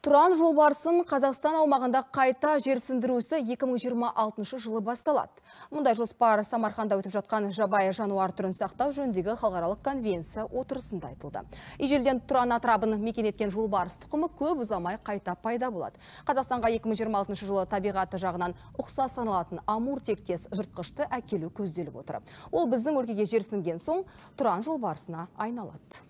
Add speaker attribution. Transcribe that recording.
Speaker 1: Тұран жолбарысын Қазақстан аумағында қайта жерсіндіруісі 2026 жылы басталады. Мұндай жоспар Самарханда өтіп жатқан жабайы жануар түрін сақтау жөндегі қалғаралық конвенция отырысында айтылды. Ежелден Тұран атрабын мекен еткен жолбарыс тұқымы көп ұзамай қайта пайда болады. Қазақстанға 2026 жылы табиғаты жағынан ұқсас саналатын амур тектес жыртқышты әкелу көзделіп отыр. Ол біздің өлкеге жерсінген соң Тұран жолбарысына айналады.